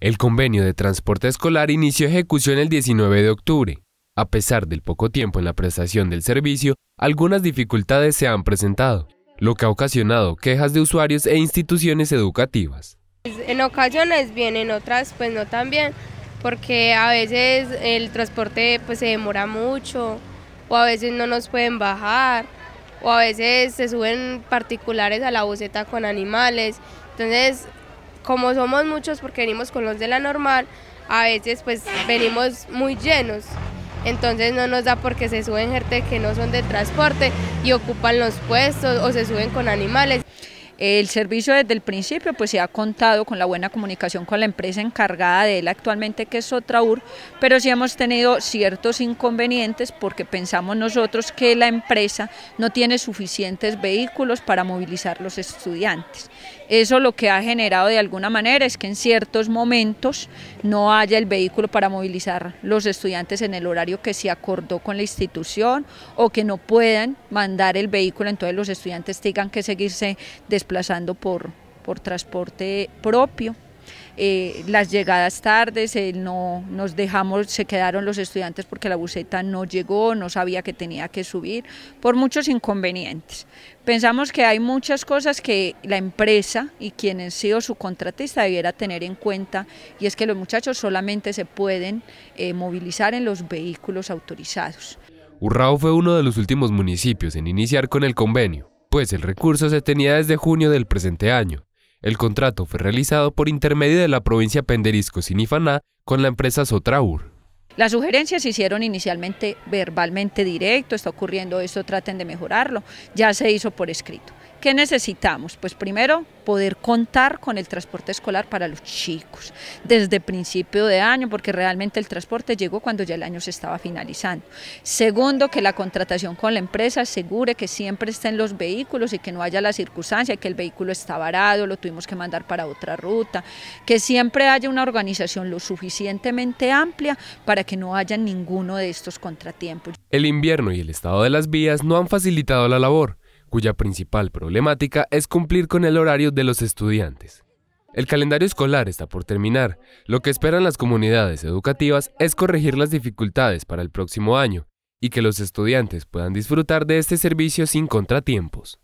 El convenio de transporte escolar inició ejecución el 19 de octubre. A pesar del poco tiempo en la prestación del servicio, algunas dificultades se han presentado, lo que ha ocasionado quejas de usuarios e instituciones educativas. Pues, en ocasiones bien, en otras pues no tan bien, porque a veces el transporte pues se demora mucho, o a veces no nos pueden bajar, o a veces se suben particulares a la buseta con animales. Entonces como somos muchos porque venimos con los de la normal, a veces pues venimos muy llenos. Entonces no nos da porque se suben gente que no son de transporte y ocupan los puestos o se suben con animales. El servicio desde el principio pues se ha contado con la buena comunicación con la empresa encargada de él actualmente que es UR, pero sí hemos tenido ciertos inconvenientes porque pensamos nosotros que la empresa no tiene suficientes vehículos para movilizar los estudiantes. Eso lo que ha generado de alguna manera es que en ciertos momentos no haya el vehículo para movilizar los estudiantes en el horario que se acordó con la institución o que no puedan mandar el vehículo, entonces los estudiantes tengan que seguirse después desplazando por, por transporte propio. Eh, las llegadas tardes, eh, no nos dejamos, se quedaron los estudiantes porque la buseta no llegó, no sabía que tenía que subir, por muchos inconvenientes. Pensamos que hay muchas cosas que la empresa y quien han sido su contratista debiera tener en cuenta y es que los muchachos solamente se pueden eh, movilizar en los vehículos autorizados. Urrao fue uno de los últimos municipios en iniciar con el convenio pues el recurso se tenía desde junio del presente año. El contrato fue realizado por intermedio de la provincia Penderisco Sinifaná con la empresa Sotraur. Las sugerencias se hicieron inicialmente verbalmente directo, está ocurriendo esto, traten de mejorarlo, ya se hizo por escrito. ¿Qué necesitamos? Pues primero, poder contar con el transporte escolar para los chicos desde principio de año, porque realmente el transporte llegó cuando ya el año se estaba finalizando. Segundo, que la contratación con la empresa asegure que siempre estén los vehículos y que no haya la circunstancia que el vehículo está varado, lo tuvimos que mandar para otra ruta, que siempre haya una organización lo suficientemente amplia para que no haya ninguno de estos contratiempos. El invierno y el estado de las vías no han facilitado la labor cuya principal problemática es cumplir con el horario de los estudiantes. El calendario escolar está por terminar. Lo que esperan las comunidades educativas es corregir las dificultades para el próximo año y que los estudiantes puedan disfrutar de este servicio sin contratiempos.